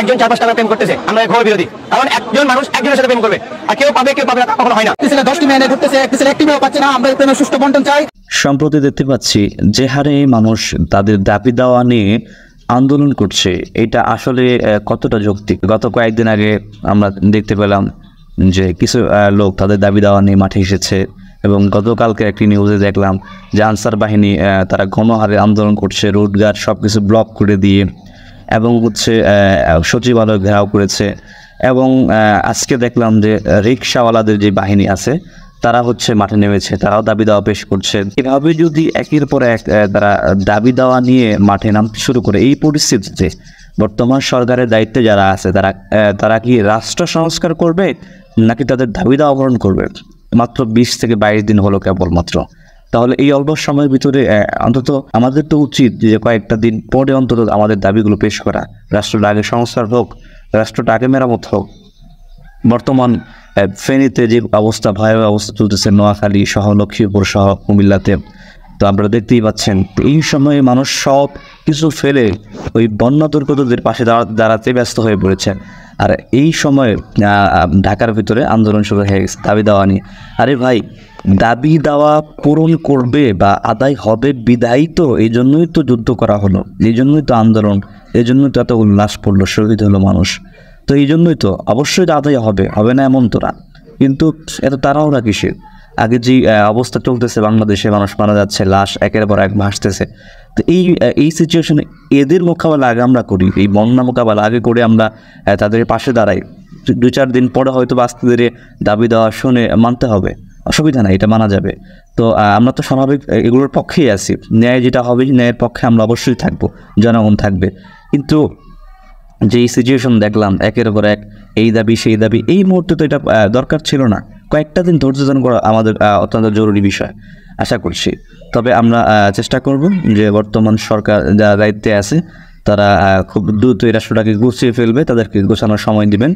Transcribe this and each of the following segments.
একজন চার পাঁচ প্রেম করতেছে আমরা ঘর বিরোধী কারণ একজন মানুষ একজনের সাথে প্রেম করবে আর কেউ পাবে কেউ পাবে না কখনো হয় না ছেলে দশটি মেয়ে ঘুরতেছে একটি ছেলে একটি মেয়েও পাচ্ছে না আমরা প্রেমের সুষ্ঠু বন্টন চাই সম্প্রতি দেখতে পাচ্ছি যে হারে মানুষ তাদের দাবি দেওয়া নিয়ে আন্দোলন করছে এটা আসলে কতটা যৌক্তিক গত কয়েকদিন আগে আমরা দেখতে পেলাম যে কিছু লোক তাদের দাবি দেওয়া নিয়ে মাঠে এসেছে এবং গতকালকে একটি নিউজে দেখলাম যে আনসার বাহিনী তারা ঘন হারে আন্দোলন করছে রোডঘাট সব কিছু ব্লক করে দিয়ে এবং হচ্ছে সচিবালয় ঘেরাও করেছে এবং আজকে দেখলাম যে রিক্সাওয়ালাদের যে বাহিনী আছে তারা হচ্ছে মাঠে নেমেছে তারাও দাবি দাওয়া পেশ করছে এভাবে যদি একের পর এক তারা দাবি দাওয়া নিয়ে মাঠে নামতে শুরু করে এই পরিস্থিতিতে বর্তমান সরকারের দায়িত্বে যারা আছে তারা তারা কি রাষ্ট্র সংস্কার করবে নাকি তাদের দাবি দাওয়া পূরণ করবে মাত্র বিশ থেকে বাইশ দিন হলো কেবলমাত্র তাহলে এই অল্প সময়ের ভিতরে অন্তত আমাদের তো উচিত যে কয়েকটা দিন পরে অন্তত আমাদের দাবিগুলো পেশ করা রাষ্ট্রটা আগে সংস্কার হোক রাষ্ট্রটা আগে মেরামত হোক বর্তমান ফেনীতে যে অবস্থা ভয়াবহ অবস্থা চলতেছে নোয়াখালী সহ লক্ষ্মীপুর সহ কুমিল্লাতে তো আমরা দেখতেই পাচ্ছেন এই সময়ে মানুষ সব কিছু ফেলে ওই বন্য দুর্গতদের পাশে দাঁড়াতে দাঁড়াতে ব্যস্ত হয়ে পড়েছেন আর এই সময়ে ঢাকার ভিতরে আন্দোলন শুরু হয়ে গেছে দাবি দেওয়া নিয়ে আরে ভাই দাবি দাওয়া পূরণ করবে বা আদায় হবে বিদায়ী তো এই জন্যই তো যুদ্ধ করা হলো এই জন্যই তো আন্দোলন এই জন্যই তো এত উল্লাস পড়লো শহীদ হলো মানুষ তো এই জন্যই তো অবশ্যই আদায় হবে হবে না এমন তো না কিন্তু এত না কিসের আগে যে অবস্থা চলতেছে বাংলাদেশে মানুষ মারা যাচ্ছে লাশ একের পর এক ভাসতেছে তো এই এই সিচুয়েশনে এদের মোকাবেলা আগে আমরা করি এই বন্যা মোকাবেলা আগে করে আমরা তাদের পাশে দাঁড়াই দু চার দিন পরে হয়তো বাস্তুদের দাবি দেওয়া শুনে মানতে হবে অসুবিধা নাই এটা মানা যাবে তো আমরা তো স্বাভাবিক এগুলোর পক্ষেই আছি ন্যায় যেটা হবে ন্যায়ের পক্ষে আমরা অবশ্যই থাকবো জনগণ থাকবে কিন্তু যে সিচুয়েশন দেখলাম একের পর এক এই দাবি সেই দাবি এই মুহূর্তে তো এটা দরকার ছিল না কয়েকটা দিন ধৈর্য ধারণ করা আমাদের অত্যন্ত জরুরি বিষয় আশা করছি তবে আমরা চেষ্টা করব যে বর্তমান সরকার যারা দায়িত্বে আছে তারা খুব দ্রুত এই রাষ্ট্রটাকে গুছিয়ে ফেলবে তাদেরকে গোছানোর সময় দিবেন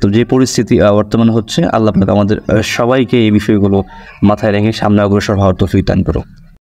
তো যে পরিস্থিতি বর্তমানে হচ্ছে আল্লাহ আমাদের সবাইকে এই বিষয়গুলো মাথায় রেখে সামনে অগ্রসর হওয়ার তো দান করুক